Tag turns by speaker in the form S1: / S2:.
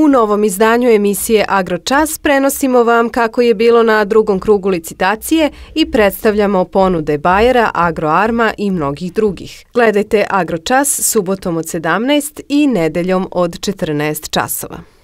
S1: U novom izdanju emisije Agročas prenosimo vam kako je bilo na drugom krugu licitacije i predstavljamo ponude Bajera, Agroarma i mnogih drugih. Gledajte Agročas subotom od 17 i nedeljom od 14 časova.